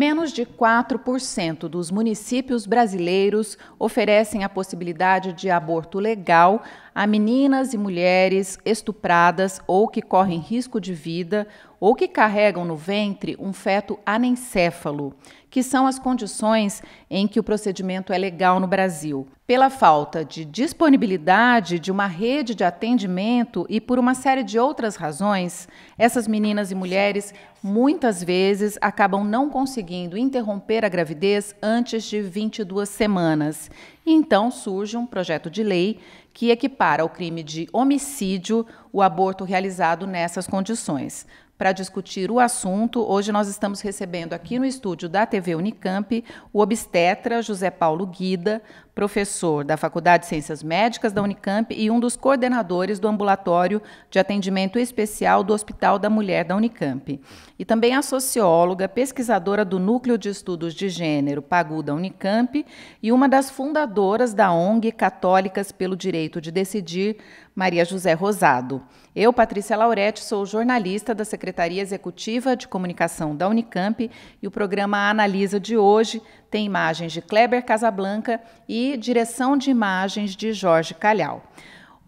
Menos de 4% dos municípios brasileiros oferecem a possibilidade de aborto legal a meninas e mulheres estupradas ou que correm risco de vida ou que carregam no ventre um feto anencéfalo que são as condições em que o procedimento é legal no Brasil. Pela falta de disponibilidade de uma rede de atendimento e por uma série de outras razões, essas meninas e mulheres muitas vezes acabam não conseguindo interromper a gravidez antes de 22 semanas. Então surge um projeto de lei que equipara ao crime de homicídio o aborto realizado nessas condições para discutir o assunto. Hoje nós estamos recebendo aqui no estúdio da TV Unicamp o obstetra José Paulo Guida, professor da Faculdade de Ciências Médicas da Unicamp e um dos coordenadores do ambulatório de atendimento especial do Hospital da Mulher da Unicamp. E também a socióloga, pesquisadora do Núcleo de Estudos de Gênero Pagu da Unicamp e uma das fundadoras da ONG Católicas pelo Direito de Decidir, Maria José Rosado. Eu, Patrícia Lauretti, sou jornalista da Secretaria Executiva de Comunicação da Unicamp e o programa Analisa de hoje tem imagens de Kleber Casablanca e direção de imagens de Jorge Calhau.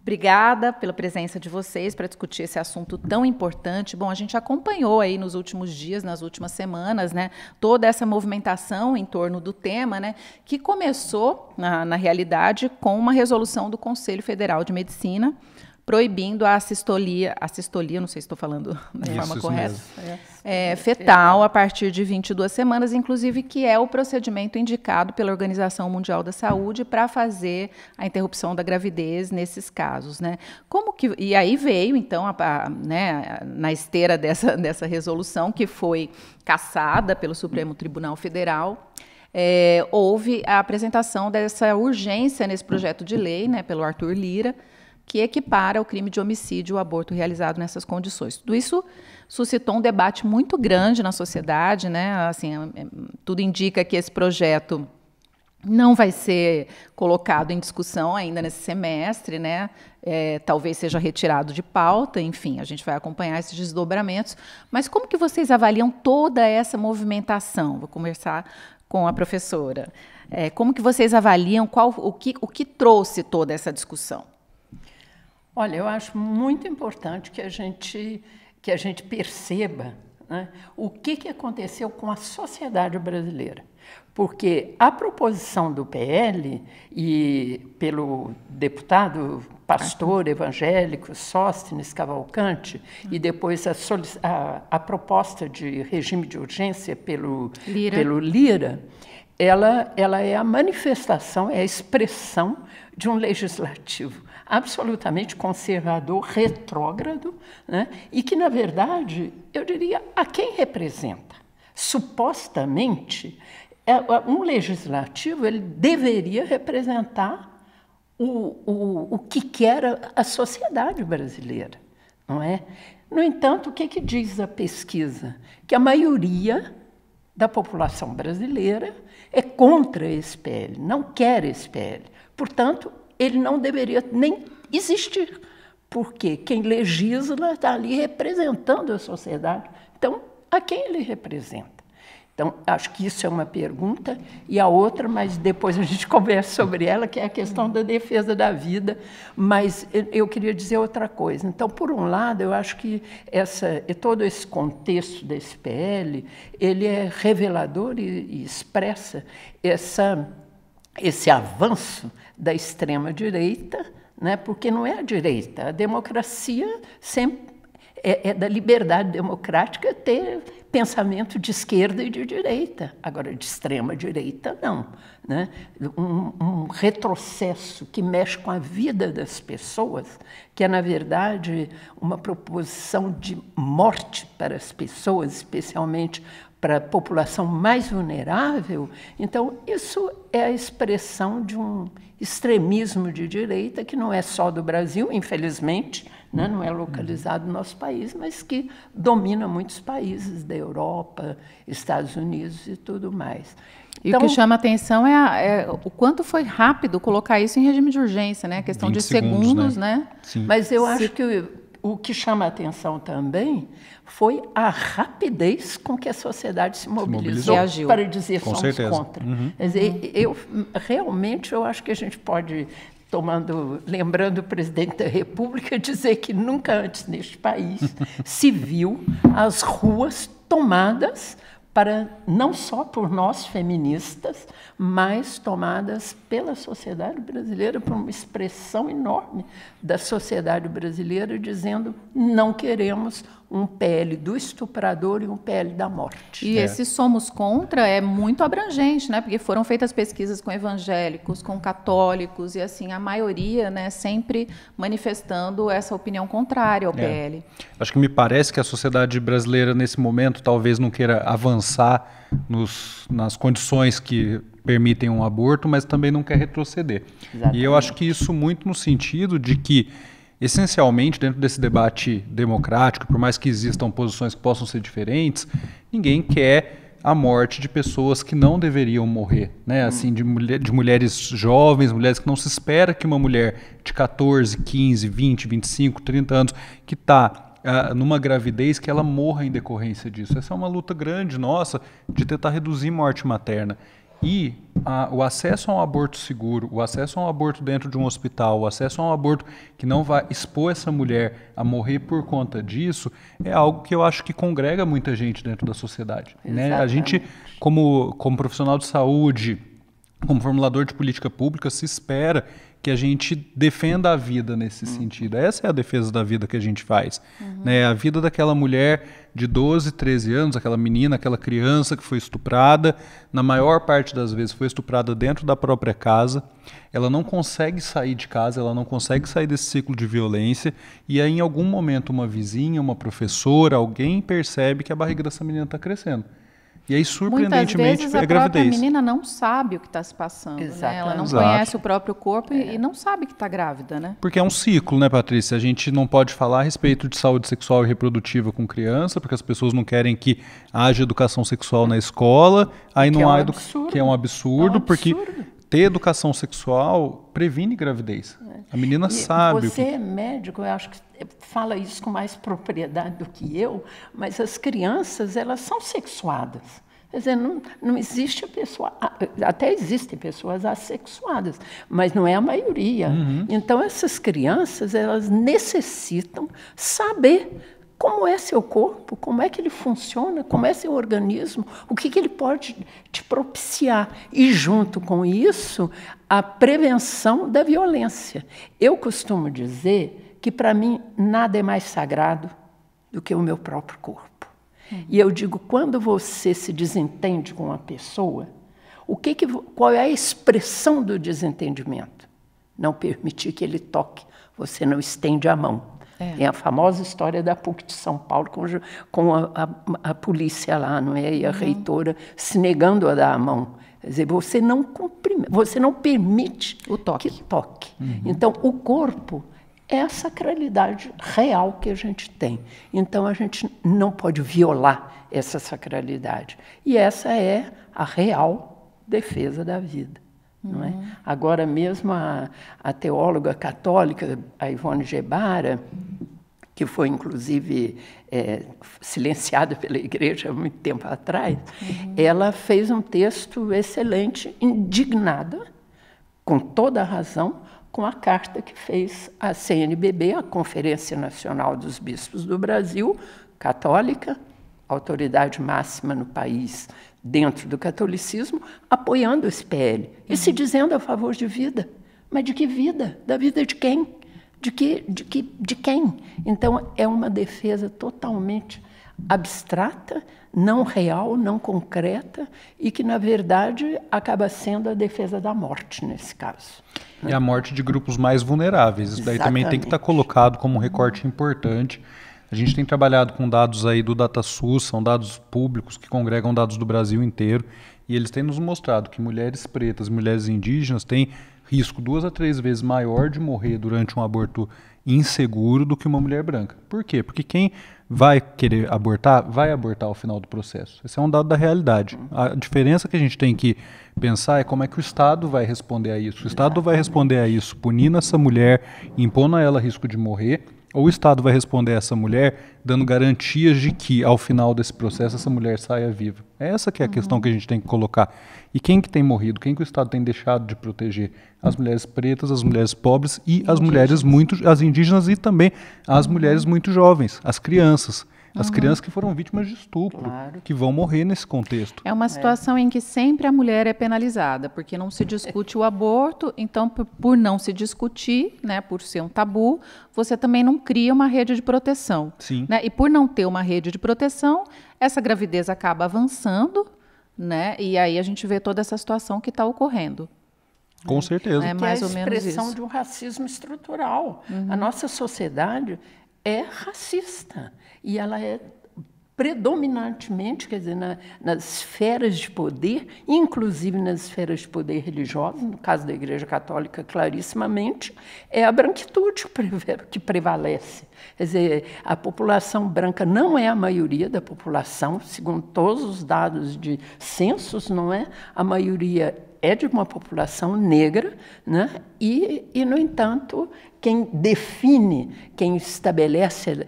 Obrigada pela presença de vocês para discutir esse assunto tão importante. Bom, a gente acompanhou aí nos últimos dias, nas últimas semanas, né, toda essa movimentação em torno do tema, né, que começou, na, na realidade, com uma resolução do Conselho Federal de Medicina, proibindo a assistolia, assistolia, não sei se estou falando da isso, forma correta, é, é fetal a partir de 22 semanas, inclusive que é o procedimento indicado pela Organização Mundial da Saúde para fazer a interrupção da gravidez nesses casos, né? Como que e aí veio então a, a, né, na esteira dessa dessa resolução que foi cassada pelo Supremo Tribunal Federal. É, houve a apresentação dessa urgência nesse projeto de lei, né, pelo Arthur Lira, que equipara o crime de homicídio o aborto realizado nessas condições. Tudo isso suscitou um debate muito grande na sociedade, né? Assim, é, é, tudo indica que esse projeto não vai ser colocado em discussão ainda nesse semestre, né? É, talvez seja retirado de pauta, enfim, a gente vai acompanhar esses desdobramentos. Mas como que vocês avaliam toda essa movimentação? Vou conversar com a professora. É, como que vocês avaliam qual, o, que, o que trouxe toda essa discussão? Olha, eu acho muito importante que a gente, que a gente perceba né, o que, que aconteceu com a sociedade brasileira. Porque a proposição do PL, e pelo deputado pastor evangélico Sóstenes Cavalcante, e depois a, a, a, proposta de regime de urgência pelo Lira, pelo Lira ela, ela é a manifestação, é a expressão de um legislativo absolutamente conservador, retrógrado, né? e que, na verdade, eu diria, a quem representa? Supostamente, é, é, um legislativo ele deveria representar o, o, o que quer a sociedade brasileira, não é? No entanto, o que, é que diz a pesquisa? Que a maioria da população brasileira é contra esse PL, não quer esse PL. Portanto, ele não deveria nem existir, porque quem legisla está ali representando a sociedade. Então, a quem ele representa? Então, acho que isso é uma pergunta. E a outra, mas depois a gente conversa sobre ela, que é a questão da defesa da vida. Mas eu queria dizer outra coisa. Então, por um lado, eu acho que essa, todo esse contexto da SPL, ele é revelador e, e expressa essa, esse avanço da extrema-direita, né? porque não é a direita. A democracia sempre é, é da liberdade democrática ter pensamento de esquerda e de direita. Agora, de extrema direita, não. Né? Um, um, retrocesso que mexe com a vida das pessoas, que é, na verdade, uma proposição de morte para as pessoas, especialmente para a população mais vulnerável. Então, isso é a expressão de um extremismo de direita que não é só do Brasil, infelizmente, né? não é localizado no nosso país, mas que domina muitos países da Europa, Estados Unidos e tudo mais. E então, o que então, chama atenção é, a, é, o quanto foi rápido colocar isso em regime de urgência, né? A questão de segundos, né? segundos né? né? Mas eu acho que o que chama atenção também foi a rapidez com que a sociedade se mobilizou, se para dizer com somos certeza. contra. Uhum. Dizer, eu, realmente eu acho que a gente pode tomando, lembrando o presidente da República, dizer que nunca antes neste país se viu as ruas tomadas para não só por nós feministas, mas tomadas pela sociedade brasileira por uma expressão enorme da sociedade brasileira dizendo não queremos um PL do estuprador e um PL da morte. E é. esse somos contra é muito abrangente, né? Porque foram feitas pesquisas com evangélicos, com católicos e assim a maioria, né, sempre manifestando essa opinião contrária ao é. PL. Acho que me parece que a sociedade brasileira nesse momento talvez não queira avançar nos, nas condições que permitem um aborto, mas também não quer retroceder. Exatamente. E eu acho que isso muito no sentido de que essencialmente, dentro desse debate democrático, por mais que existam posições que possam ser diferentes, ninguém quer a morte de pessoas que não deveriam morrer, né? Assim, de, mulher, de mulheres jovens, mulheres que não se espera que uma mulher de 14, 15, 20, 25, 30 anos que está Uh, ah, numa gravidez que ela morra em decorrência disso. Essa é uma luta grande nossa de tentar reduzir morte materna. E a, o acesso a um aborto seguro, o acesso a um aborto dentro de um hospital, o acesso a um aborto que não vai expor essa mulher a morrer por conta disso, é algo que eu acho que congrega muita gente dentro da sociedade. Né? A gente, como, como profissional de saúde, como formulador de política pública, se espera que a gente defenda a vida nesse uhum. sentido. Essa é a defesa da vida que a gente faz. Uhum. Né? A vida daquela mulher de 12, 13 anos, aquela menina, aquela criança que foi estuprada, na maior parte das vezes foi estuprada dentro da própria casa. Ela não consegue sair de casa, ela não consegue sair desse ciclo de violência. E aí, em algum momento, uma vizinha, uma professora, alguém percebe que a barriga dessa menina está crescendo. E aí, surpreendentemente, Muitas vezes, é a, a gravidez. menina não sabe o que está se passando. Né? Ela não Exato. conhece o próprio corpo é. e não sabe que está grávida, né? Porque é um ciclo, né, Patrícia? A gente não pode falar a respeito de saúde sexual e reprodutiva com criança, porque as pessoas não querem que haja educação sexual na escola. Aí que não é um há que é um absurdo, é um absurdo. porque ter educação sexual previne gravidez. A menina e sabe. Você que... é médico, eu acho que fala isso com mais propriedade do que eu, mas as crianças, elas são sexuadas. Quer dizer, não, não existe a pessoa. Até existem pessoas assexuadas, mas não é a maioria. Uhum. Então, essas crianças, elas necessitam saber como é seu corpo, como é que ele funciona, como é seu organismo, o que, que ele pode te propiciar. E, junto com isso, a prevenção da violência. Eu costumo dizer que, para mim, nada é mais sagrado do que o meu próprio corpo. Hum. E eu digo, quando você se desentende com uma pessoa, o que que, qual é a expressão do desentendimento? Não permitir que ele toque, você não estende a mão é. é. a famosa história da PUC de São Paulo com, com a, a, a, polícia lá, não é? E a uhum. reitora se negando a dar a mão. Quer dizer, você não cumprimenta, você não permite o toque. que toque. Uhum. Então, o corpo é a sacralidade real que a gente tem. Então, a gente não pode violar essa sacralidade. E essa é a real defesa da vida. É? Uhum. Agora mesmo a, a, teóloga católica, a Ivone Gebara, que foi inclusive é, silenciada pela igreja há muito tempo atrás, uhum. ela fez um texto excelente, indignada, com toda a razão, com a carta que fez a CNBB, a Conferência Nacional dos Bispos do Brasil, católica, autoridade máxima no país dentro do catolicismo, apoiando esse PL e se uhum. dizendo a favor de vida. Mas de que vida? Da vida de quem? De, que, de, que, de quem? Então, é uma defesa totalmente abstrata, não real, não concreta e que, na verdade, acaba sendo a defesa da morte nesse caso. Né? E a morte de grupos mais vulneráveis. Isso daí também tem que tá estar colocado como um recorte importante a gente tem trabalhado com dados aí do DataSUS, são dados públicos que congregam dados do Brasil inteiro, e eles têm nos mostrado que mulheres pretas, mulheres indígenas têm risco duas a três vezes maior de morrer durante um aborto inseguro do que uma mulher branca. Por quê? Porque quem vai querer abortar, vai abortar ao final do processo. Esse é um dado da realidade. A diferença que a gente tem que pensar é como é que o Estado vai responder a isso. O Estado vai responder a isso punindo essa mulher, impondo a ela risco de morrer ou o Estado vai responder a essa mulher dando garantias de que, ao final desse processo, essa mulher saia viva. É essa que é a uhum. questão que a gente tem que colocar. E quem que tem morrido? Quem que o Estado tem deixado de proteger? As mulheres pretas, as mulheres pobres e as mulheres muito... As indígenas e também as uhum. mulheres muito jovens, as crianças. As crianças que foram vítimas de estupro, claro. que vão morrer nesse contexto. É uma situação é. em que sempre a mulher é penalizada, porque não se discute o aborto, então por, não se discutir, né, por ser um tabu, você também não cria uma rede de proteção. Sim. Né? E por não ter uma rede de proteção, essa gravidez acaba avançando, né? E aí a gente vê toda essa situação que está ocorrendo. Com certeza. É mais que é ou menos a expressão de um racismo estrutural. Uhum. A nossa sociedade é racista e ela é predominantemente, quer dizer, na, nas esferas de poder, inclusive nas esferas de poder religioso, no caso da Igreja Católica, clarissimamente, é a branquitude que prevalece. Quer dizer, a população branca não é a maioria da população, segundo todos os dados de censos, não é? A maioria é de uma população negra, né? e, e, no entanto, quem define, quem estabelece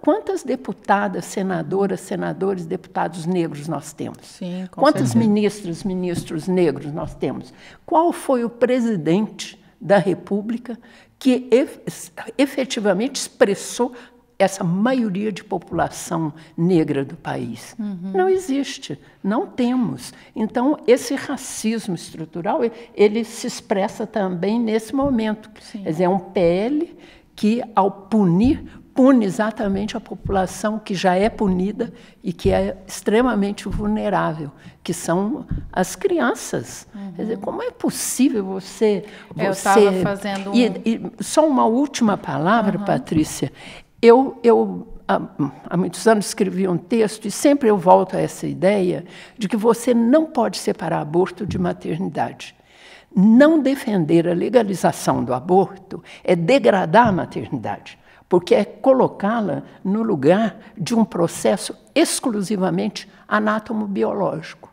quantas deputadas, senadoras, senadores, deputados negros nós temos? Sim, Quantos certeza. ministros, ministros negros nós temos? Qual foi o presidente da República que efetivamente expressou essa maioria de população negra do país. Uhum. Não existe, não temos. Então, esse racismo estrutural, ele se expressa também nesse momento. Quer dizer, é um PL que, ao punir pune exatamente a população que já é punida e que é extremamente vulnerável, que são as crianças. Uhum. Dizer, como é possível você... Eu estava fazendo... Um... E, e, só uma última palavra, uhum. Patrícia. Eu, eu há, há muitos anos escrevi um texto e sempre eu volto a essa ideia de que você não pode separar aborto de maternidade não defender a legalização do aborto é degradar a maternidade porque é colocá-la no lugar de um processo exclusivamente anátomo biológico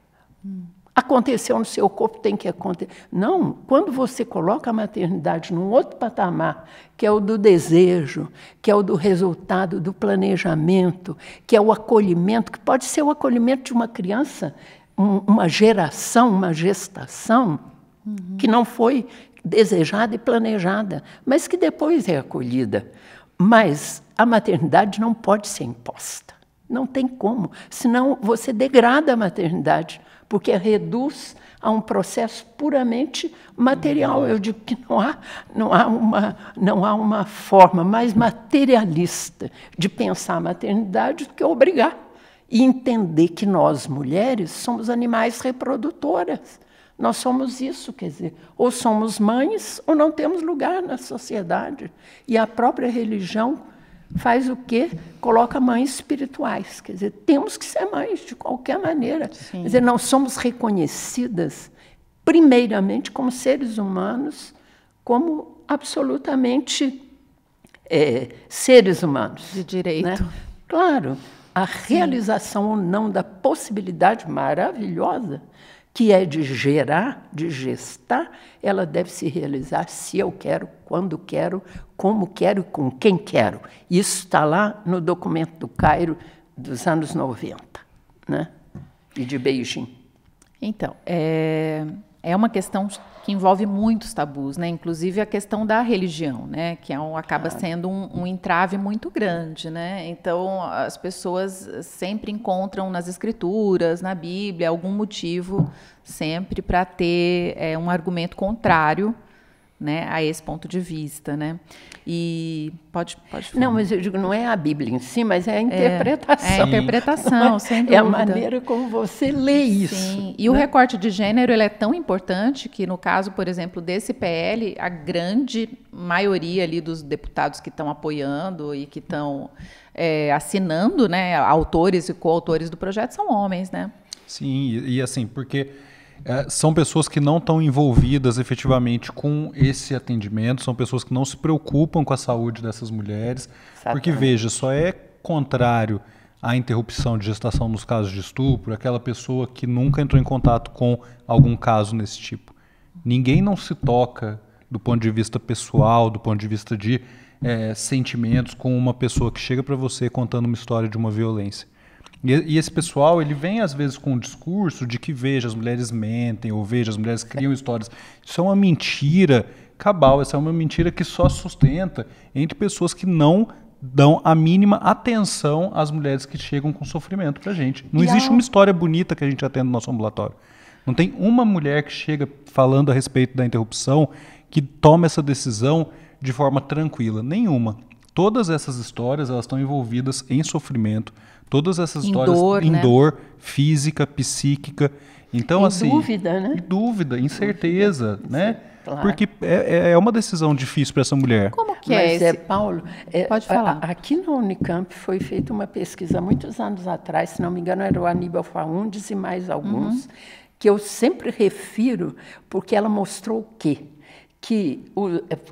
Aconteceu no seu corpo, tem que acontecer. Não, quando você coloca a maternidade num outro patamar, que é o do desejo, que é o do resultado do planejamento, que é o acolhimento, que pode ser o acolhimento de uma criança, um, uma geração, uma gestação, uhum. que não foi desejada e planejada, mas que depois é acolhida. Mas a maternidade não pode ser imposta. Não tem como, senão você degrada a maternidade, porque reduz a um processo puramente material. Eu digo que não há, não há, uma, não há uma forma mais materialista de pensar a maternidade do que obrigar e entender que nós, mulheres, somos animais reprodutoras. Nós somos isso, quer dizer, ou somos mães ou não temos lugar na sociedade. E a própria religião faz o quê? Coloca mães espirituais. Quer dizer, temos que ser mães de qualquer maneira. Sim. Quer dizer, não somos reconhecidas, primeiramente, como seres humanos, como absolutamente é, seres humanos. De direito. Né? Claro, a realização Sim. ou não da possibilidade maravilhosa que é de gerar, de gestar, ela deve se realizar se eu quero, quando quero, como quero e com quem quero. Isso está lá no documento do Cairo dos anos 90, né? E de Beijing. Então, é, é uma questão que envolve muitos tabus, né? Inclusive a questão da religião, né? Que é um, acaba claro. sendo um, um, entrave muito grande, né? Então as pessoas sempre encontram nas escrituras, na Bíblia, algum motivo sempre para ter é, um argumento contrário né, a esse ponto de vista, né? E pode, pode falar. Não, mas eu digo, não é a Bíblia em si, mas é a é, interpretação. É, é a interpretação, é, sem dúvida. É a maneira como você lê isso. Sim. E né? o recorte de gênero ele é tão importante que, no caso, por exemplo, desse PL, a grande maioria ali dos deputados que estão apoiando e que estão é, assinando, né, autores e coautores do projeto são homens, né? Sim, e, e assim, porque é, são pessoas que não estão envolvidas efetivamente com esse atendimento, são pessoas que não se preocupam com a saúde dessas mulheres. Exatamente. Porque, veja, só é contrário à interrupção de gestação nos casos de estupro aquela pessoa que nunca entrou em contato com algum caso nesse tipo. Ninguém não se toca do ponto de vista pessoal, do ponto de vista de é, sentimentos, com uma pessoa que chega para você contando uma história de uma violência. E, e, esse pessoal, ele vem às vezes com o discurso de que veja, as mulheres mentem, ou veja, as mulheres criam histórias. Isso é uma mentira cabal, essa é uma mentira que só sustenta entre pessoas que não dão a mínima atenção às mulheres que chegam com sofrimento pra gente. Não e existe a... uma história bonita que a gente atenda no nosso ambulatório. Não tem uma mulher que chega falando a respeito da interrupção que toma essa decisão de forma tranquila. Nenhuma. Todas essas histórias elas estão envolvidas em sofrimento, Todas essas em histórias dor, em né? dor física, psíquica. Então, em assim. Dúvida, né? Dúvida, incerteza, dúvida, né? Claro. Porque é, é, é uma decisão difícil para essa mulher. Como que Mas é, é esse... é Paulo? É, Pode falar. A, aqui na Unicamp foi feita uma pesquisa muitos anos atrás, se não me engano, era o Aníbal Faundes e mais alguns, uhum. que eu sempre refiro, porque ela mostrou o quê? que o,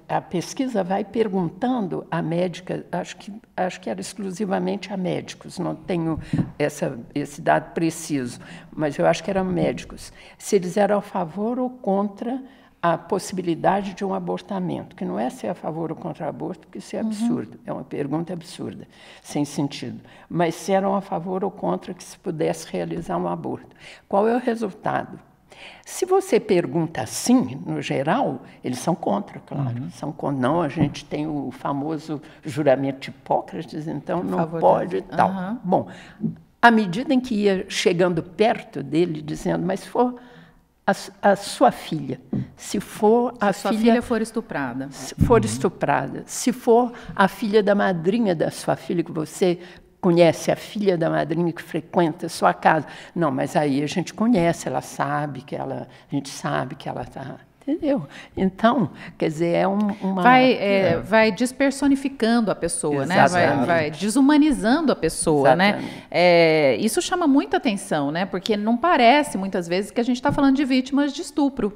a pesquisa vai perguntando a médica, acho que, acho que era exclusivamente a médicos, não tenho essa, esse dado preciso, mas eu acho que eram médicos, se eles eram a favor ou contra a possibilidade de um abortamento, que não é ser é a favor ou contra o aborto, porque isso é uhum. absurdo, uhum. é uma pergunta absurda, sem sentido, mas se eram a favor ou contra que se pudesse realizar um aborto. Qual é o resultado? Se você pergunta assim, no geral, eles são contra, claro. Uhum. São contra. Não, a gente tem o famoso juramento de Hipócrates, então não pode e tal. Uhum. Bom, à medida em que ia chegando perto dele, dizendo, mas se for a, a sua filha, se for se a sua filha, filha for estuprada, se for uhum. estuprada, se for a filha da madrinha da sua filha que você conhece a filha da madrinha que frequenta a sua casa. Não, mas aí a gente conhece, ela sabe que ela, a gente sabe que ela está Entendeu? Então, quer dizer, é um, uma. Vai, é, é. vai despersonificando a pessoa, né? Vai, vai, desumanizando a pessoa, né? É, isso chama muita atenção, né? Porque não parece, muitas vezes, que a gente está falando de vítimas de estupro.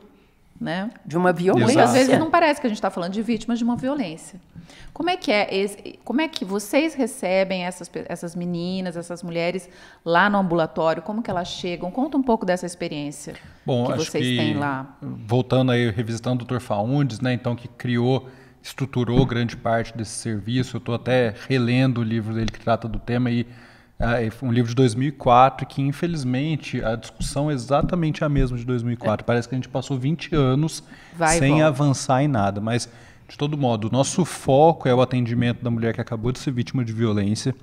Né? De uma violência. Muitas vezes não parece que a gente está falando de vítimas de uma violência. Como é que é? Esse, como é que vocês recebem essas, essas meninas, essas mulheres lá no ambulatório? Como que elas chegam? Conta um pouco dessa experiência Bom, que vocês que, têm lá. Voltando aí, revisitando o Dr. Faundes, né? Então que criou estruturou grande parte desse serviço. Eu estou até relendo o livro dele que trata do tema e ah, é, um livro de 2004 que, infelizmente, a discussão é exatamente a mesma de 2004. É. Parece que a gente passou 20 anos Vai sem avançar em nada. Mas, de todo modo, o nosso foco é o atendimento da mulher que acabou de ser vítima de violência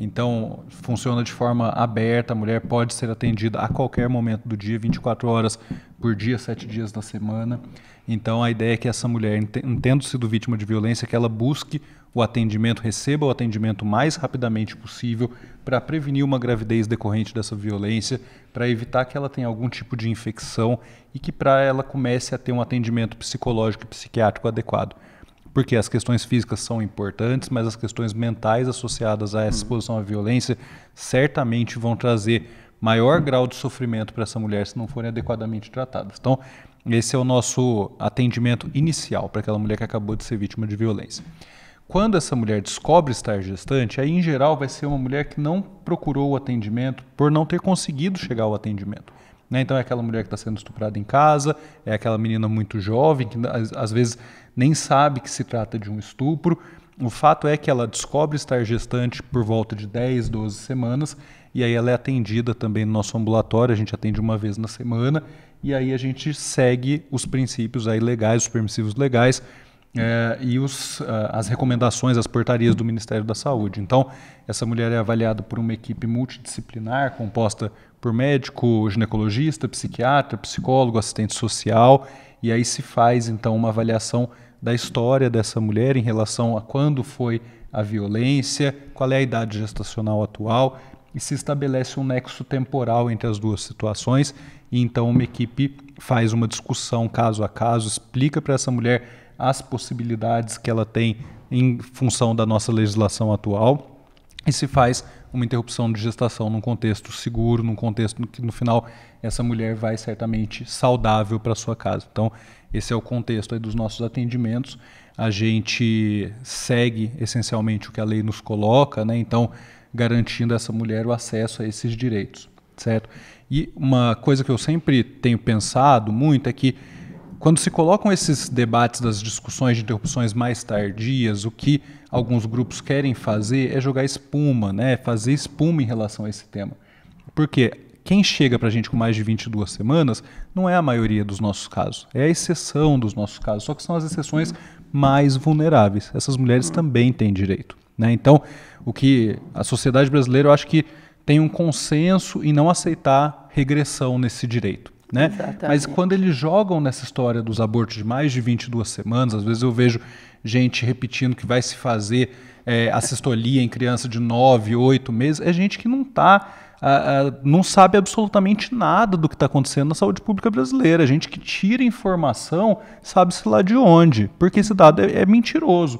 então, funciona de forma aberta, a mulher pode ser atendida a qualquer momento do dia, 24 horas por dia, 7 dias da semana. Então, a ideia é que essa mulher, tendo sido vítima de violência, que ela busque o atendimento, receba o atendimento mais rapidamente possível para prevenir uma gravidez decorrente dessa violência, para evitar que ela tenha algum tipo de infecção e que para ela comece a ter um atendimento psicológico e psiquiátrico adequado. Porque as questões físicas são importantes, mas as questões mentais associadas a essa uhum. exposição à violência certamente vão trazer maior grau de sofrimento para essa mulher se não forem adequadamente tratadas. Então, esse é o nosso atendimento inicial para aquela mulher que acabou de ser vítima de violência. Quando essa mulher descobre estar gestante, aí em geral vai ser uma mulher que não procurou o atendimento por não ter conseguido chegar ao atendimento. Né? Então é aquela mulher que está sendo estuprada em casa, é aquela menina muito jovem que às vezes nem sabe que se trata de um estupro. O fato é que ela descobre estar gestante por volta de 10, 12 semanas, e aí ela é atendida também no nosso ambulatório, a gente atende uma vez na semana, e aí a gente segue os princípios aí legais, os permissivos legais, é, e os, ah, as recomendações, as portarias do Ministério da Saúde. Então, essa mulher é avaliada por uma equipe multidisciplinar composta por médico, ginecologista, psiquiatra, psicólogo, assistente social, e aí se faz então uma avaliação da história dessa mulher em relação a quando foi a violência, qual é a idade gestacional atual, e se estabelece um nexo temporal entre as duas situações, e então uma equipe faz uma discussão caso a caso, explica para essa mulher as possibilidades que ela tem em função da nossa legislação atual e se faz uma interrupção de gestação num contexto seguro, num contexto que no final essa mulher vai certamente saudável para sua casa. Então, esse é o contexto dos nossos atendimentos. A gente segue essencialmente o que a lei nos coloca, né? Então, garantindo a essa mulher o acesso a esses direitos, certo? E uma coisa que eu sempre tenho pensado muito é que quando se colocam esses debates das discussões de interrupções mais tardias, o que alguns grupos querem fazer é jogar espuma, né? fazer espuma em relação a esse tema. Porque quem chega para a gente com mais de 22 semanas não é a maioria dos nossos casos, é a exceção dos nossos casos, só que são as exceções mais vulneráveis. Essas mulheres também têm direito. Né? Então, o que a sociedade brasileira, eu acho que tem um consenso em não aceitar regressão nesse direito. Né? Mas quando eles jogam nessa história dos abortos de mais de 22 semanas, às vezes eu vejo gente repetindo que vai se fazer é, a sistolia em criança de 9, 8 meses, é gente que não tá, ah, ah, não sabe absolutamente nada do que está acontecendo na saúde pública brasileira. É gente que tira informação, sabe-se lá de onde, porque esse dado é, é mentiroso.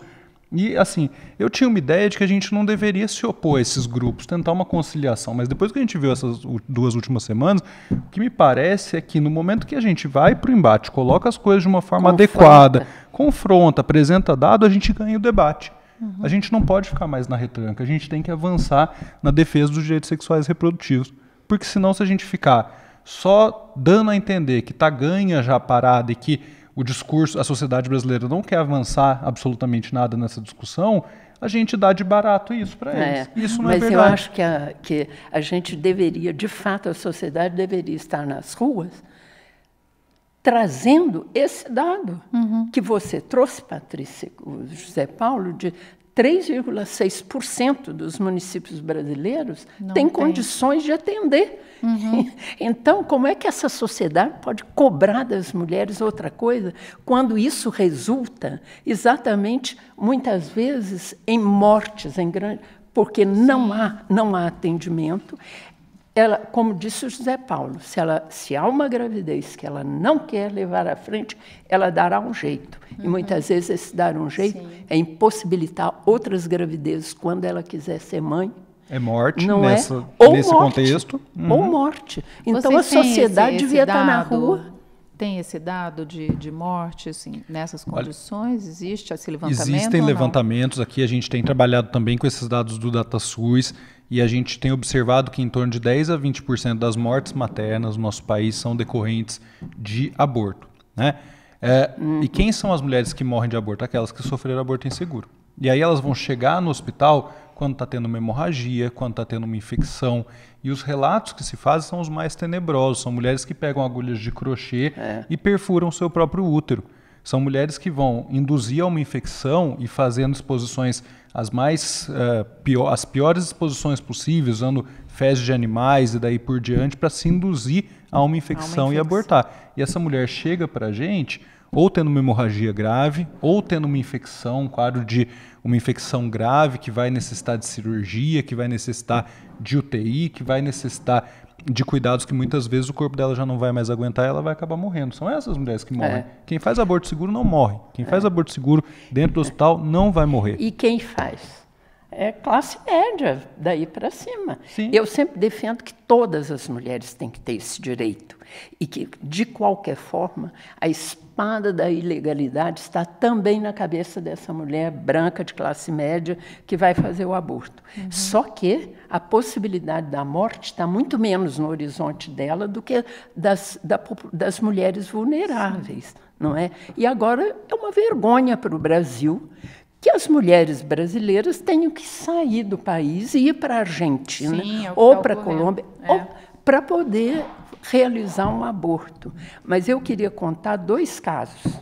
E assim, eu tinha uma ideia de que a gente não deveria se opor a esses grupos, tentar uma conciliação, mas depois que a gente viu essas duas últimas semanas, o que me parece é que no momento que a gente vai para o embate, coloca as coisas de uma forma confronta. adequada, confronta, apresenta dado, a gente ganha o debate. Uhum. A gente não pode ficar mais na retranca, a gente tem que avançar na defesa dos direitos sexuais reprodutivos, porque senão se a gente ficar só dando a entender que está ganha já a parada e que o discurso, a sociedade brasileira não quer avançar absolutamente nada nessa discussão, a gente dá de barato isso para é, eles. É, isso não é verdade. Mas eu acho que a, que a gente deveria, de fato, a sociedade deveria estar nas ruas trazendo esse dado uhum. que você trouxe, Patrícia, o José Paulo, de 3,6% dos municípios brasileiros têm tem. condições de atender. Uhum. Então, como é que essa sociedade pode cobrar das mulheres outra coisa quando isso resulta exatamente, muitas vezes, em mortes em grande, porque Sim. não há, não há atendimento ela, como disse o José Paulo, se, ela, se há uma gravidez que ela não quer levar à frente, ela dará um jeito. Uhum. E muitas vezes esse dar um jeito Sim. é impossibilitar outras gravidezes quando ela quiser ser mãe. É morte não é? nessa, é? Ou nesse morte, contexto. Uhum. Ou morte. Então Vocês a sociedade esse, devia esse tá estar na rua. Tem esse dado de, de morte, assim, nessas condições? Olha, Existe esse levantamento? Existem levantamentos. Aqui a gente tem trabalhado também com esses dados do DataSUS. E a gente tem observado que em torno de 10 a 20% das mortes maternas no nosso país são decorrentes de aborto. Né? É, E uhum. quem são as mulheres que morrem de aborto? Aquelas que sofreram aborto inseguro. E aí elas vão chegar no hospital quando está tendo uma hemorragia, quando está tendo uma infecção. E os relatos que se fazem são os mais tenebrosos. São mulheres que pegam agulhas de crochê é. e perfuram seu próprio útero. São mulheres que vão induzir a uma infecção e fazendo exposições as mais uh, pior, as piores exposições possíveis, usando fezes de animais e daí por diante para se induzir a uma infecção, uma infecção e abortar. E essa mulher chega para a gente ou tendo uma hemorragia grave, ou tendo uma infecção, um quadro de uma infecção grave que vai necessitar de cirurgia, que vai necessitar de UTI, que vai necessitar de cuidados que muitas vezes o corpo dela já não vai mais aguentar e ela vai acabar morrendo. São essas mulheres que morrem. É. Quem faz aborto seguro não morre. Quem é. faz aborto seguro dentro do hospital não vai morrer. E quem faz? é classe média, daí para cima. Sim. Eu sempre defendo que todas as mulheres têm que ter esse direito. E que, de qualquer forma, a espada da ilegalidade está também na cabeça dessa mulher branca de classe média que vai fazer o aborto. Uhum. Só que a possibilidade da morte está muito menos no horizonte dela do que das, da, das mulheres vulneráveis. Sim. Não é? E agora é uma vergonha para o Brasil que as mulheres brasileiras tenham que sair do país e ir para a Argentina Sim, é ou é para a Colômbia é. para poder realizar um aborto. Mas eu queria contar dois casos.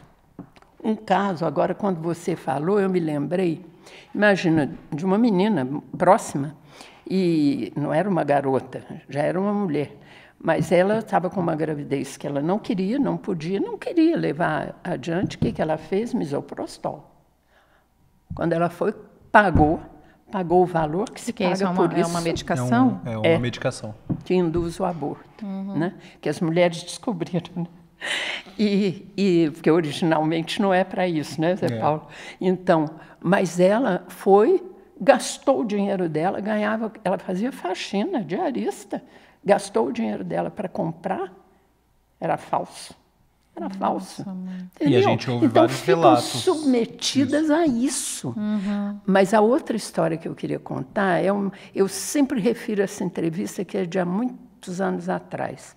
Um caso, agora, quando você falou, eu me lembrei, imagina, de uma menina próxima, e não era uma garota, já era uma mulher, mas ela estava com uma gravidez que ela não queria, não podia, não queria levar adiante. O que, que ela fez? Misoprostol. Quando ela foi, pagou, pagou o valor que se que é paga é uma, por isso. É uma medicação? É, um, é uma é, medicação. Que induz o aborto, uhum. né? Que as mulheres descobriram, né? E, e, porque originalmente não é para isso, né, Zé é. Paulo? É. Então, mas ela foi, gastou o dinheiro dela, ganhava, ela fazia faxina, diarista, gastou o dinheiro dela para comprar, era falso era falso. E a gente ouve então, vários ficam relatos. submetidas isso. a isso. Uhum. Mas a outra história que eu queria contar é um, eu sempre refiro essa entrevista que é de há muitos anos atrás,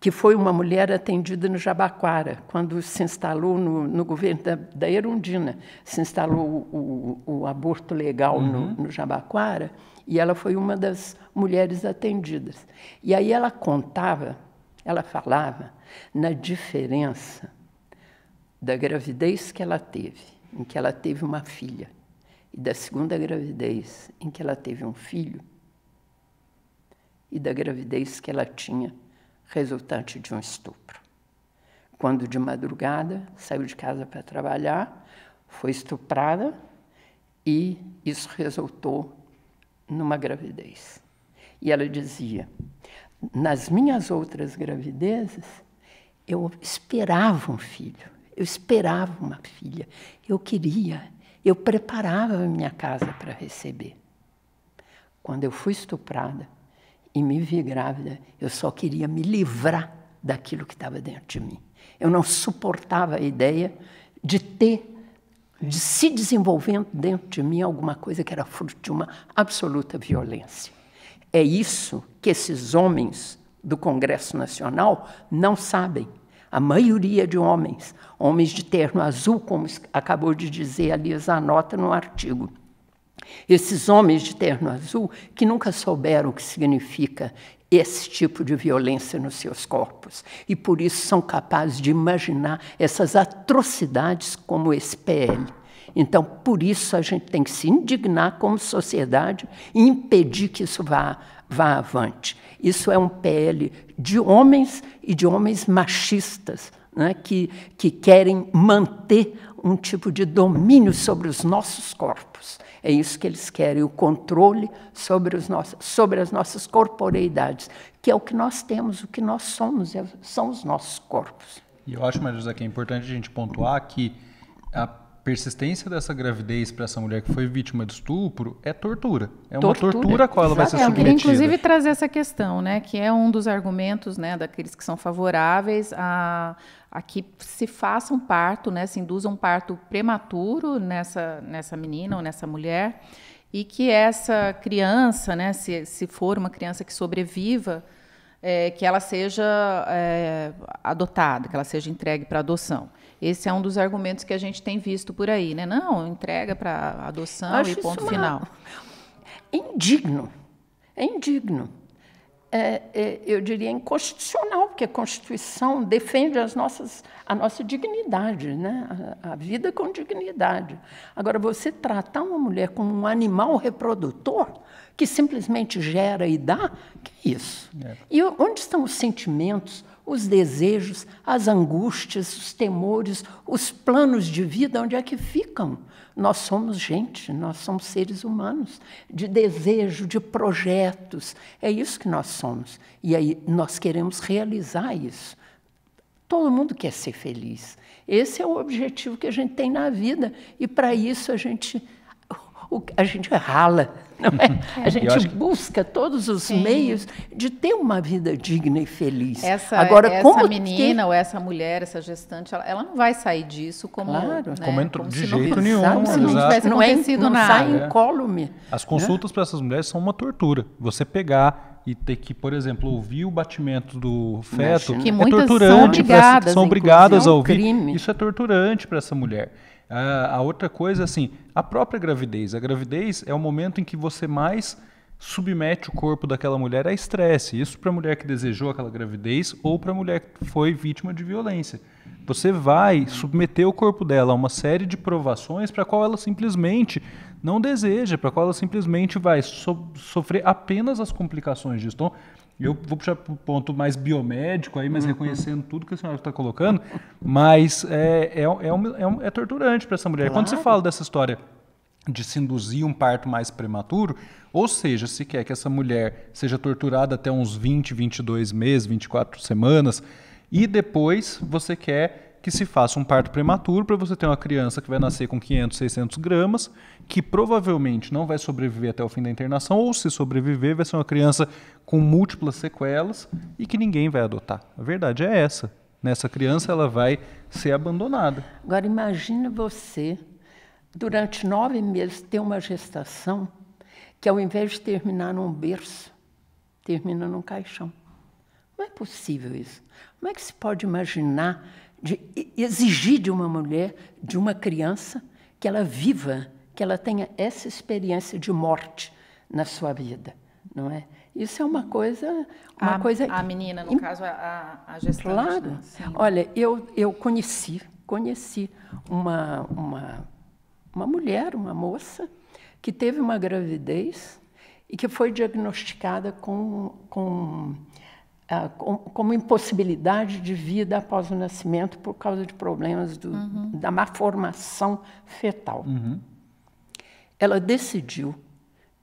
que foi uma mulher atendida no Jabaquara quando se instalou no, no governo da, da, Erundina, se instalou o, o, o aborto legal uhum. no, no Jabaquara e ela foi uma das mulheres atendidas. E aí ela contava ela falava na diferença da gravidez que ela teve, em que ela teve uma filha, e da segunda gravidez, em que ela teve um filho, e da gravidez que ela tinha resultante de um estupro. Quando de madrugada saiu de casa para trabalhar, foi estuprada e isso resultou numa gravidez. E ela dizia: nas minhas outras gravidezes, eu esperava um filho, eu esperava uma filha, eu queria, eu preparava a minha casa para receber. Quando eu fui estuprada e me vi grávida, eu só queria me livrar daquilo que estava dentro de mim. Eu não suportava a ideia de ter, de se desenvolvendo dentro de mim alguma coisa que era fruto de uma absoluta violência. É isso que esses homens do Congresso Nacional não sabem. A maioria de homens, homens de terno azul, como acabou de dizer a Lisa Nota no artigo. Esses homens de terno azul que nunca souberam o que significa esse tipo de violência nos seus corpos e por isso são capazes de imaginar essas atrocidades como esse PL. Então, por isso a gente tem que se indignar como sociedade e impedir que isso vá vá avante. Isso é um PL de homens e de homens machistas, né, que, que querem manter um tipo de domínio sobre os nossos corpos. É isso que eles querem, o controle sobre, os nossos, sobre as nossas corporeidades, que é o que nós temos, o que nós somos, é, são os nossos corpos. E eu acho, Marisa, que é importante a gente pontuar que a persistência dessa gravidez para essa mulher que foi vítima de estupro é tortura. É tortura. uma tortura a qual ela vai ser submetida. É, eu queria, inclusive, trazer essa questão, né, que é um dos argumentos né, daqueles que são favoráveis a, a que se faça um parto, né, se induza um parto prematuro nessa, nessa menina ou nessa mulher, e que essa criança, né, se, se for uma criança que sobreviva, é, que ela seja é, adotada, que ela seja entregue para adoção. Esse é um dos argumentos que a gente tem visto por aí, né? Não, entrega para adoção Acho e ponto uma... final. É indigno. É indigno. É, é, eu diria inconstitucional, porque a Constituição defende as nossas, a nossa dignidade, né? a, a vida com dignidade. Agora, você tratar uma mulher como um animal reprodutor, que simplesmente gera e dá, que é isso? É. E onde estão os sentimentos? os desejos, as angústias, os temores, os planos de vida, onde é que ficam? Nós somos gente, nós somos seres humanos, de desejo, de projetos, é isso que nós somos. E aí nós queremos realizar isso. Todo mundo quer ser feliz. Esse é o objetivo que a gente tem na vida, e para isso a gente o, a gente é rala, não é? é. A gente busca que... todos os Sim. meios de ter uma vida digna e feliz. Essa, Agora, essa como menina que... ou essa mulher, essa gestante, ela, ela, não vai sair disso como, claro, né, como, como de jeito não, nenhum. se não tivesse não é, não nada. Sai incólume. As né? consultas né? para essas mulheres são uma tortura. Você pegar e ter que, por exemplo, ouvir o batimento do feto né? que é torturante. São obrigadas, são obrigadas é a ouvir. Crime. Isso é torturante para essa mulher. Ah, a outra coisa, assim, a própria gravidez. A gravidez é o momento em que você mais submete o corpo daquela mulher a estresse. Isso para a mulher que desejou aquela gravidez ou para a mulher que foi vítima de violência. Você vai submeter o corpo dela a uma série de provações para qual ela simplesmente não deseja, para qual ela simplesmente vai so sofrer apenas as complicações disso. Então, e eu vou puxar para o ponto mais biomédico aí, mas uhum. reconhecendo tudo que a senhora está colocando, mas é, é, é, um, é, é torturante para essa mulher. Claro. Quando se fala dessa história de se induzir um parto mais prematuro, ou seja, se quer que essa mulher seja torturada até uns 20, 22 meses, 24 semanas, e depois você quer que se faça um parto prematuro para você ter uma criança que vai nascer com 500, 600 gramas, que provavelmente não vai sobreviver até o fim da internação, ou se sobreviver, vai ser uma criança com múltiplas sequelas e que ninguém vai adotar. A verdade é essa. Nessa criança, ela vai ser abandonada. Agora, imagine você, durante nove meses, ter uma gestação que, ao invés de terminar num berço, termina num caixão possível isso? Como é que se pode imaginar de exigir de uma mulher, de uma criança, que ela viva, que ela tenha essa experiência de morte na sua vida, não é? Isso é uma coisa, uma a, coisa. A menina, no imp... caso, a, a gestante. Né? Claro. Olha, eu eu conheci, conheci uma uma uma mulher, uma moça que teve uma gravidez e que foi diagnosticada com com ah, como impossibilidade de vida após o nascimento por causa de problemas do, uhum. da má formação fetal. Uhum. Ela decidiu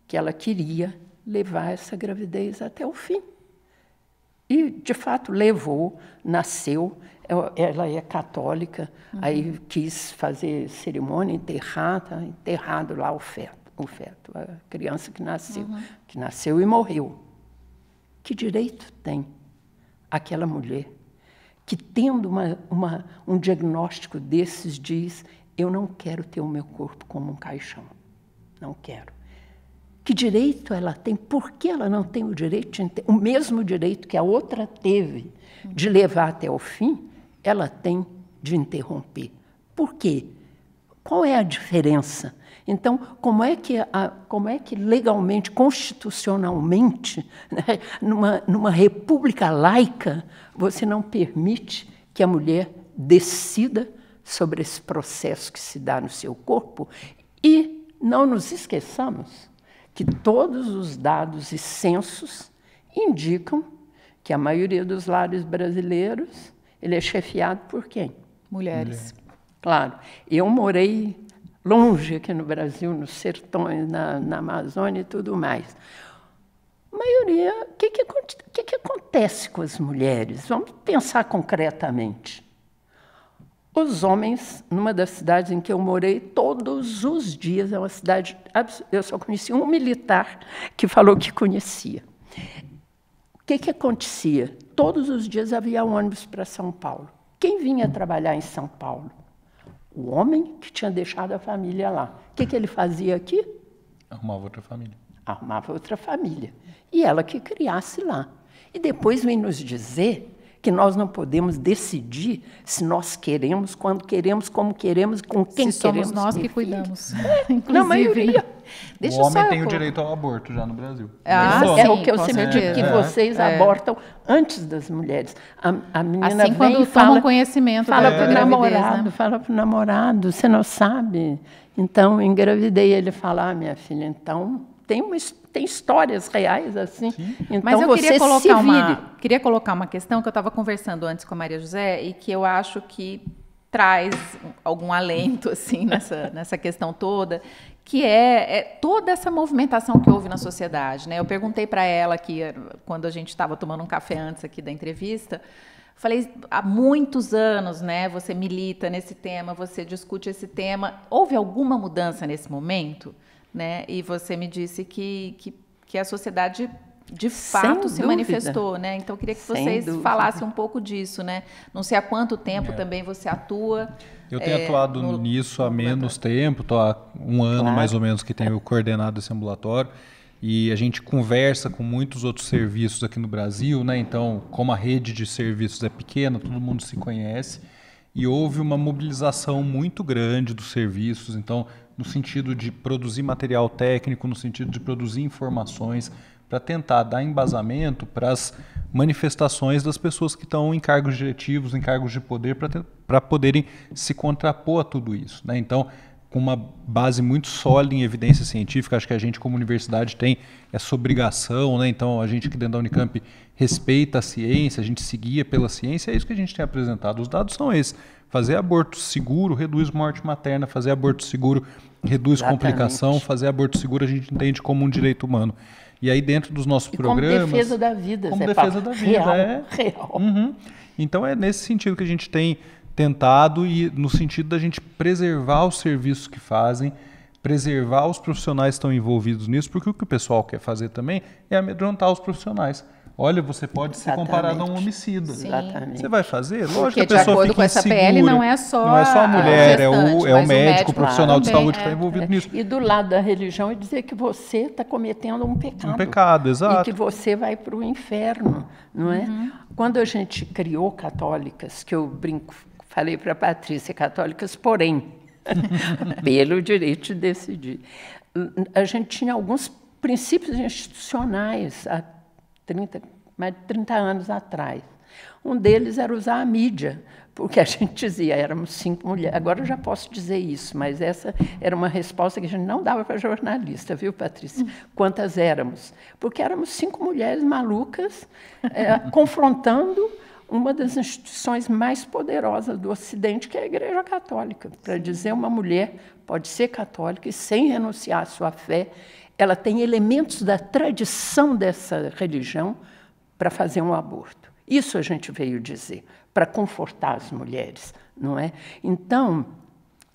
que ela queria levar essa gravidez até o fim. E, de fato, levou, nasceu. Ela é católica, uhum. aí quis fazer cerimônia, enterrar, tá enterrado lá o feto, o feto a criança que nasceu, uhum. que nasceu e morreu. Que direito tem aquela mulher que, tendo uma, uma, um diagnóstico desses, diz: Eu não quero ter o meu corpo como um caixão. Não quero. Que direito ela tem? Por que ela não tem o direito, de, o mesmo direito que a outra teve de levar até o fim, ela tem de interromper? Por quê? Qual é a diferença então, como é que, a, como é que legalmente, constitucionalmente, né, numa, numa república laica, você não permite que a mulher decida sobre esse processo que se dá no seu corpo? E não nos esqueçamos que todos os dados e censos indicam que a maioria dos lares brasileiros ele é chefiado por quem? Mulheres. Mulher. Claro. Eu morei longe aqui no Brasil, nos sertões, na, na Amazônia e tudo mais. A maioria, o que que, que, que acontece com as mulheres? Vamos pensar concretamente. Os homens, numa das cidades em que eu morei, todos os dias, é uma cidade. Eu só conheci um militar que falou que conhecia. O que, que acontecia? Todos os dias havia um ônibus para São Paulo. Quem vinha trabalhar em São Paulo? o homem que tinha deixado a família lá. O que, que ele fazia aqui? Arrumava outra família. Arrumava outra família. E ela que criasse lá. E depois vem nos dizer que nós não podemos decidir se nós queremos, quando queremos, como queremos, com quem se queremos. somos nós que cuidamos. É, na maioria. Deixa o homem tem o direito ao aborto já no Brasil. Ah, sim, é o que eu sempre digo, que vocês é, é. abortam antes das mulheres. A, a menina assim, quando e fala, conhecimento fala para o né? namorado, né? fala para o namorado, você não sabe. Então, engravidei. Ele fala, ah, minha filha, então tem uma história tem histórias reais assim. Então Mas eu queria colocar uma queria colocar uma questão que eu estava conversando antes com a Maria José e que eu acho que traz algum alento assim nessa nessa questão toda, que é, é, toda essa movimentação que houve na sociedade. Né? Eu perguntei para ela que eh, quando a gente estava tomando um café antes aqui da entrevista, falei há muitos anos, né? Você milita nesse tema, você discute esse tema. Houve alguma mudança nesse momento? né? E você me disse que, que, que a sociedade de fato Sem se dúvida. manifestou, né? Então eu queria que Sem vocês dúvida. falassem um pouco disso, né? Não sei há quanto tempo é. também você atua. Eu tenho é, atuado no... nisso há menos tempo, tô há um ano claro. mais ou menos que tenho coordenado esse ambulatório. E a gente conversa com muitos outros serviços aqui no Brasil, né? Então, como a rede de serviços é pequena, todo mundo se conhece. E houve uma mobilização muito grande dos serviços. Então, no sentido de produzir material técnico, no sentido de produzir informações, para tentar dar embasamento para as manifestações das pessoas que estão em cargos diretivos, em cargos de poder, para poderem se contrapor a tudo isso. Né? Então, com uma base muito sólida em evidência científica, acho que a gente, como universidade, tem essa obrigação. Né? Então, a gente aqui dentro da Unicamp respeita a ciência, a gente seguia pela ciência, é isso que a gente tem apresentado. Os dados são esses. Fazer aborto seguro reduz morte materna, fazer aborto seguro reduz Exatamente. complicação, fazer aborto seguro a gente entende como um direito humano. E aí dentro dos nossos e programas... como defesa da vida. Como Zé defesa Paulo. da vida, real, é. Real. Uhum. Então é nesse sentido que a gente tem tentado e no sentido da gente preservar os serviços que fazem, preservar os profissionais que estão envolvidos nisso, porque o que o pessoal quer fazer também é amedrontar os profissionais. Olha, você pode Exatamente. ser comparado a um homicida. Sim. Exatamente. Você vai fazer? Lógico Porque que a pessoa fica com essa PL não é só Não é só a mulher, a gestante, é o, é o médico, o médico profissional também, de saúde tá é, que está envolvido é. nisso. E do lado da religião é dizer que você está cometendo um pecado. Um pecado, exato. E que você vai para o inferno, não é? Uhum. Quando a gente criou católicas, que eu brinco, falei para a Patrícia, católicas, porém, pelo direito de decidir, a gente tinha alguns princípios institucionais, até 30, mais de 30 anos atrás. Um deles era usar a mídia, porque a gente dizia, éramos cinco mulheres. Agora eu já posso dizer isso, mas essa era uma resposta que a gente não dava para jornalista, viu, Patrícia? Quantas éramos? Porque éramos cinco mulheres malucas é, confrontando uma das instituições mais poderosas do Ocidente, que é a Igreja Católica. Para dizer uma mulher pode ser católica e sem renunciar à sua fé ela tem elementos da tradição dessa religião para fazer um aborto. Isso a gente veio dizer, para confortar as mulheres, não é? Então,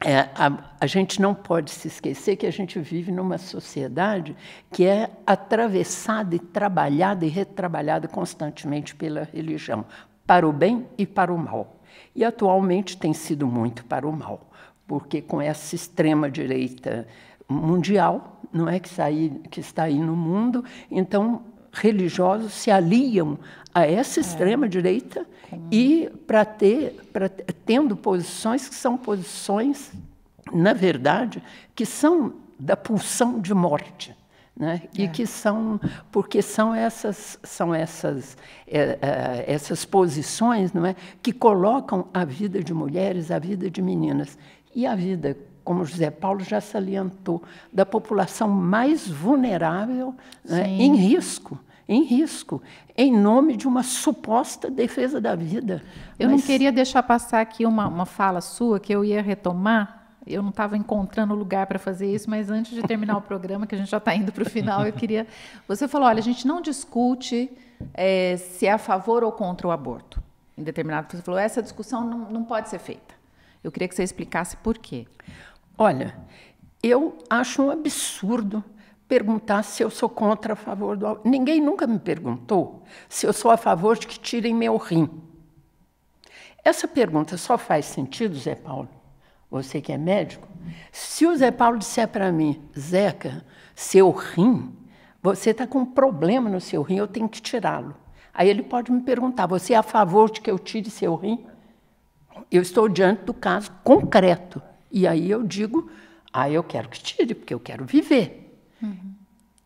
é, a, a gente não pode se esquecer que a gente vive numa sociedade que é atravessada e trabalhada e retrabalhada constantemente pela religião, para o bem e para o mal. E atualmente tem sido muito para o mal, porque com essa extrema-direita mundial, não é que, sair, que está aí no mundo. Então, religiosos se aliam a essa é. extrema direita e para ter, pra, tendo posições que são posições, na verdade, que são da pulsão de morte. Né? É. E que são porque são essas são essas é, é, essas posições, não é, que colocam a vida de mulheres, a vida de meninas e a vida como José Paulo já salientou, da população mais vulnerável né, em risco em risco, em nome de uma suposta defesa da vida. Eu Mas... não queria deixar passar aqui uma, uma fala sua que eu ia retomar, eu não estava encontrando lugar para fazer isso, mas antes de terminar o programa, que a gente já está indo para o final, eu queria. Você falou: olha, a gente não discute é, se é a favor ou contra o aborto. Em determinado. Você falou: essa discussão não, não pode ser feita. Eu queria que você explicasse por quê. Olha, eu acho um absurdo perguntar se eu sou contra a favor do Ninguém nunca me perguntou se eu sou a favor de que tirem meu rim. Essa pergunta só faz sentido, Zé Paulo, você que é médico, se o Zé Paulo disser para mim, Zeca, seu rim, você está com um problema no seu rim, eu tenho que tirá-lo. Aí ele pode me perguntar, você é a favor de que eu tire seu rim? eu estou diante do caso concreto. E aí eu digo, ah, eu quero que tire, porque eu quero viver. Uhum.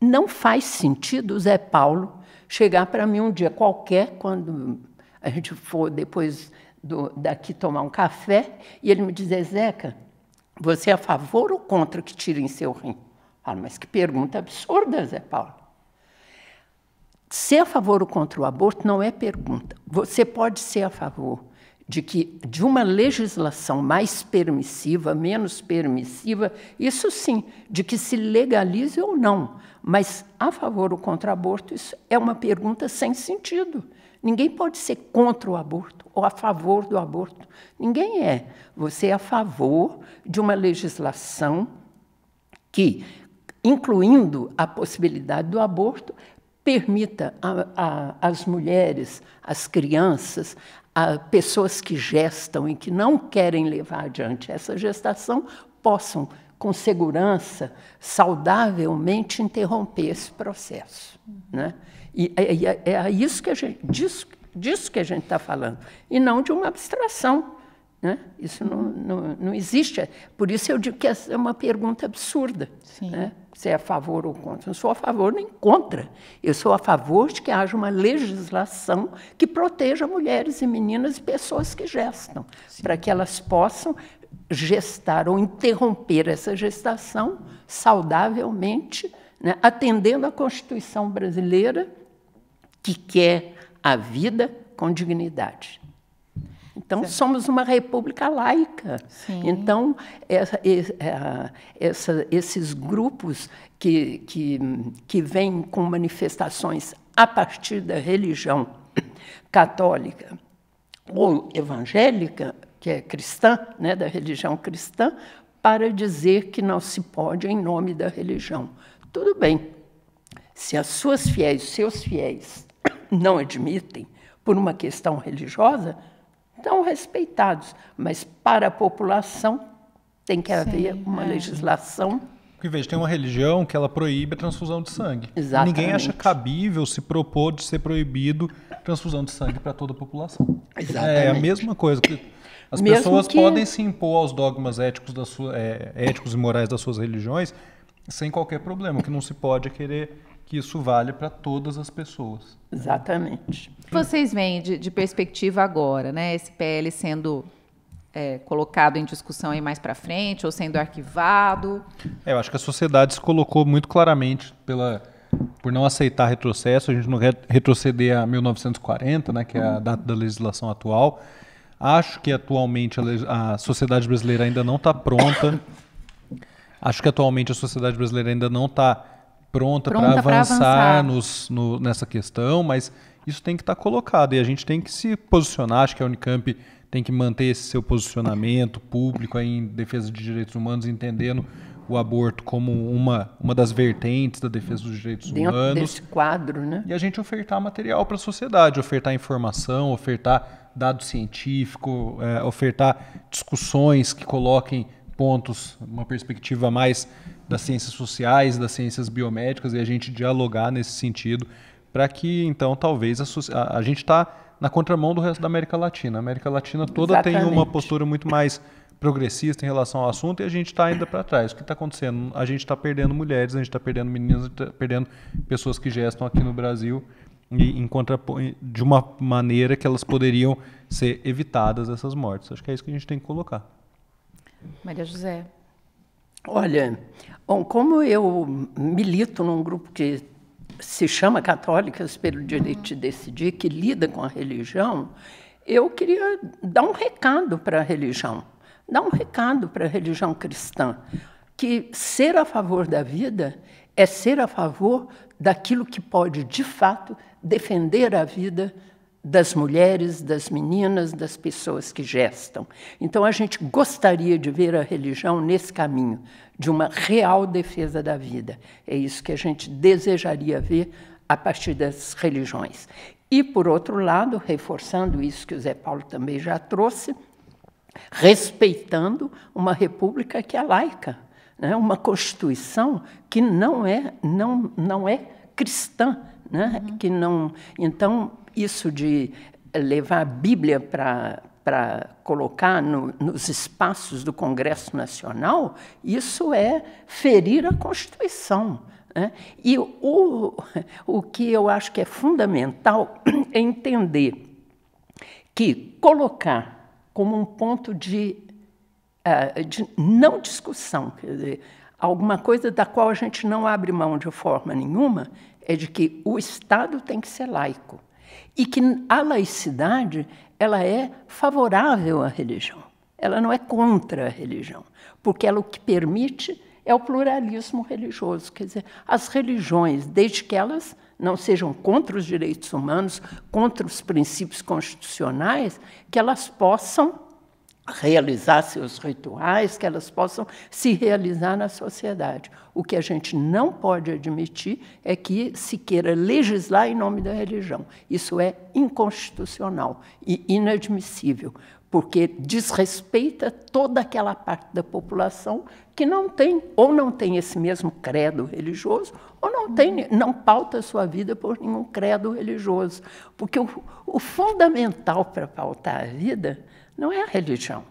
Não faz sentido o Zé Paulo chegar para mim um dia qualquer, quando a gente for depois do, daqui tomar um café, e ele me dizer, Zeca, você é a favor ou contra que tirem seu rim? Ah, mas que pergunta absurda, Zé Paulo. Ser a favor ou contra o aborto não é pergunta. Você pode ser a favor, de que de uma legislação mais permissiva, menos permissiva, isso sim, de que se legalize ou não, mas a favor ou contra aborto, isso é uma pergunta sem sentido. Ninguém pode ser contra o aborto ou a favor do aborto. Ninguém é. Você é a favor de uma legislação que, incluindo a possibilidade do aborto, permita às mulheres, às crianças, a pessoas que gestam e que não querem levar adiante essa gestação possam, com segurança, saudavelmente interromper esse processo. Né? E é, é, é isso que a gente, disso, disso que a gente está falando, e não de uma abstração né? Isso não, uhum. não, não existe. Por isso eu digo que é uma pergunta absurda. Né? Se é a favor ou contra. Eu não sou a favor nem contra. Eu sou a favor de que haja uma legislação que proteja mulheres e meninas e pessoas que gestam, para que elas possam gestar ou interromper essa gestação saudavelmente, né? atendendo à Constituição brasileira, que quer a vida com dignidade. Então, certo. somos uma república laica. Sim. Então, essa, é, essa, esses grupos que, que, que vêm com manifestações a partir da religião católica ou evangélica, que é cristã, né, da religião cristã, para dizer que não se pode em nome da religião. Tudo bem, se as suas fiéis, seus fiéis não admitem por uma questão religiosa, tão respeitados, mas para a população tem que Sim, haver uma é. legislação. Porque veja, tem uma religião que ela proíbe a transfusão de sangue. Exatamente. Ninguém acha cabível se propor de ser proibido transfusão de sangue para toda a população. Exatamente. É a mesma coisa. As Mesmo pessoas que... podem se impor aos dogmas éticos, da sua, é, éticos e morais das suas religiões sem qualquer problema. O que não se pode é querer que isso vale para todas as pessoas. Exatamente. Vocês veem de, de perspectiva agora, né? Esse PL sendo é, colocado em discussão aí mais para frente ou sendo arquivado? É, eu acho que a sociedade se colocou muito claramente pela por não aceitar retrocesso, a gente não quer retroceder a 1940, né, que é a uhum. data da legislação atual. Acho que atualmente a, a sociedade brasileira ainda não está pronta. Acho que atualmente a sociedade brasileira ainda não está pronta, para avançar, avançar. Nos, no, nessa questão, mas isso tem que estar tá colocado e a gente tem que se posicionar. Acho que a Unicamp tem que manter esse seu posicionamento público em defesa de direitos humanos, entendendo o aborto como uma, uma das vertentes da defesa dos direitos Dentro humanos. Desse quadro, né? E a gente ofertar material para a sociedade, ofertar informação, ofertar dado científico, é, ofertar discussões que coloquem pontos, uma perspectiva mais das ciências sociais, das ciências biomédicas e a gente dialogar nesse sentido para que então talvez a, a gente está na contramão do resto da América Latina. A América Latina toda Exatamente. tem uma postura muito mais progressista em relação ao assunto e a gente está ainda para trás. O que está acontecendo? A gente está perdendo mulheres, a gente está perdendo meninas, tá perdendo pessoas que gestam aqui no Brasil e em de uma maneira que elas poderiam ser evitadas essas mortes. Acho que é isso que a gente tem que colocar. Maria José, Olha, bom, como eu milito num grupo que se chama Católicas pelo Direito de Decidir, que lida com a religião, eu queria dar um recado para a religião, dar um recado para a religião cristã, que ser a favor da vida é ser a favor daquilo que pode, de fato, defender a vida das mulheres, das meninas, das pessoas que gestam. Então, a gente gostaria de ver a religião nesse caminho, de uma real defesa da vida. É isso que a gente desejaria ver a partir das religiões. E, por outro lado, reforçando isso que o Zé Paulo também já trouxe, respeitando uma república que é laica, né? uma constituição que não é, não, não é cristã. Né? Uhum. que não então isso de eh, levar a Bíblia para para colocar no, nos espaços do Congresso Nacional, isso é ferir a Constituição. Né? E o, o que eu acho que é fundamental é entender que colocar como um ponto de, eh, de não discussão, quer dizer, alguma coisa da qual a gente não abre mão de forma nenhuma, é de que o Estado tem que ser laico e que a laicidade ela é favorável à religião. Ela não é contra a religião, porque ela o que permite é o pluralismo religioso, quer dizer, as religiões, desde que elas não sejam contra os direitos humanos, contra os princípios constitucionais, que elas possam realizar seus rituais, que elas possam se realizar na sociedade. O que a gente não pode admitir é que se queira legislar em nome da religião. Isso é inconstitucional e inadmissível, porque desrespeita toda aquela parte da população que não tem ou não tem esse mesmo credo religioso ou não tem não pauta sua vida por nenhum credo religioso, porque o, o fundamental para pautar a vida não é a religião.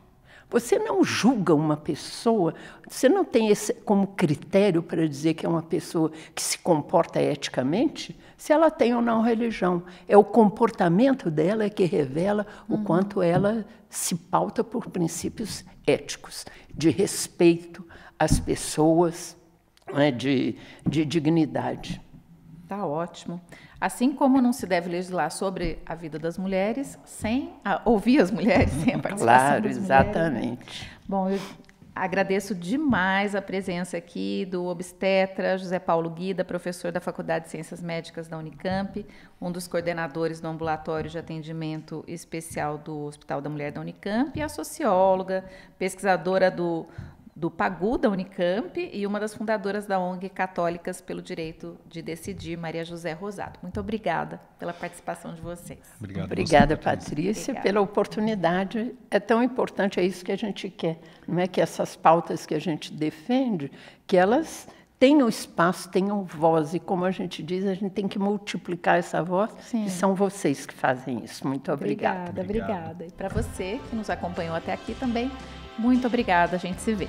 Você não julga uma pessoa, você não tem esse como critério para dizer que é uma pessoa que se comporta eticamente, se ela tem ou não religião. É o comportamento dela que revela o uhum. quanto ela se pauta por princípios éticos, de respeito às pessoas, né, de, de dignidade está ótimo. Assim como não se deve legislar sobre a vida das mulheres sem a, ouvir as mulheres, sem a participação Claro, das exatamente. Mulheres. Bom, eu agradeço demais a presença aqui do obstetra José Paulo Guida, professor da Faculdade de Ciências Médicas da Unicamp, um dos coordenadores do ambulatório de atendimento especial do Hospital da Mulher da Unicamp e a socióloga, pesquisadora do do PAGU, da Unicamp, e uma das fundadoras da ONG Católicas pelo Direito de Decidir, Maria José Rosado. Muito obrigada pela participação de vocês. Obrigado, obrigada, você, Patrícia, Patrícia obrigada. pela oportunidade. É tão importante, é isso que a gente quer. Não é que essas pautas que a gente defende, que elas tenham espaço, tenham voz. E como a gente diz, a gente tem que multiplicar essa voz. Sim. E são vocês que fazem isso. Muito Obrigada, obrigada. obrigada. E para você que nos acompanhou até aqui também, muito obrigada, a gente se vê.